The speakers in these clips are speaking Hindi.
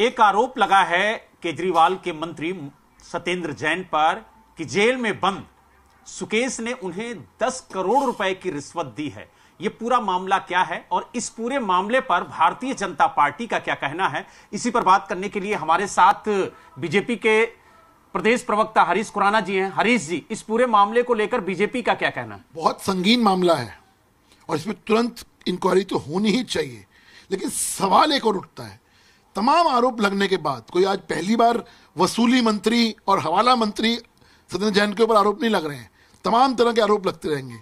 एक आरोप लगा है केजरीवाल के मंत्री सत्येंद्र जैन पर कि जेल में बंद सुकेश ने उन्हें 10 करोड़ रुपए की रिश्वत दी है यह पूरा मामला क्या है और इस पूरे मामले पर भारतीय जनता पार्टी का क्या कहना है इसी पर बात करने के लिए हमारे साथ बीजेपी के प्रदेश प्रवक्ता हरीश खुराना जी हैं हरीश जी इस पूरे मामले को लेकर बीजेपी का क्या कहना है बहुत संगीन मामला है और इसमें तुरंत इंक्वायरी तो होनी ही चाहिए लेकिन सवाल एक और उठता है तमाम आरोप लगने के बाद कोई आज पहली बार वसूली मंत्री और हवाला मंत्री सत्येंद्र जैन के ऊपर आरोप नहीं लग रहे हैं तमाम तरह के आरोप लगते रहेंगे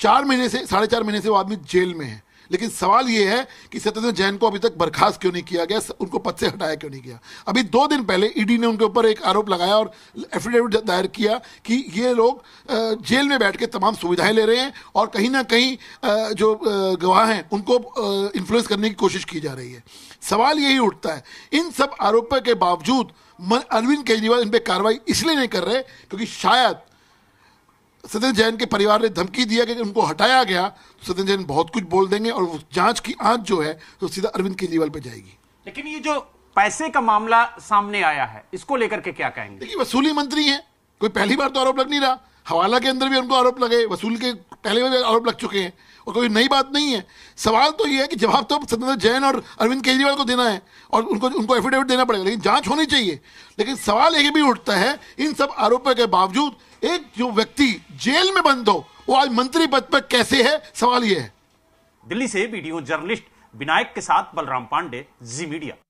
चार महीने से साढ़े चार महीने से वो आदमी जेल में है लेकिन सवाल यह है कि सत्यदेव जैन को अभी तक बर्खास्त क्यों नहीं किया गया उनको पद से हटाया क्यों नहीं गया अभी दो दिन पहले ईडी ने उनके ऊपर एक आरोप लगाया और एफिडेविट दायर किया कि ये लोग जेल में बैठ के तमाम सुविधाएं ले रहे हैं और कहीं ना कहीं जो गवाह हैं उनको इन्फ्लुएंस करने की कोशिश की जा रही है सवाल यही उठता है इन सब आरोपों के बावजूद अरविंद केजरीवाल इन पर कार्रवाई इसलिए नहीं कर रहे क्योंकि शायद सत्यन जैन के परिवार ने धमकी दिया कि उनको हटाया गया तो सत्यन जैन बहुत कुछ बोल देंगे और जांच की आंच जो है तो सीधा अरविंद केजरीवाल पर जाएगी लेकिन ये जो पैसे का मामला सामने आया है इसको लेकर के क्या कहेंगे देखिए वसूली मंत्री है कोई पहली बार तो आरोप लग नहीं रहा हवाला के अंदर भी उनको आरोप लगे वसूल के पहले भी आरोप लग चुके हैं और कोई नई बात नहीं है सवाल तो ये है कि जवाब तो सत्येंद्र जैन और अरविंद केजरीवाल को देना है और उनको उनको एफिडेविट देना पड़ेगा लेकिन जांच होनी चाहिए लेकिन सवाल ये भी उठता है इन सब आरोपों के बावजूद एक जो व्यक्ति जेल में बंद हो वो आज मंत्री पद पर कैसे है सवाल ये है दिल्ली से वीडियो जर्नलिस्ट विनायक के साथ बलराम पांडे जी मीडिया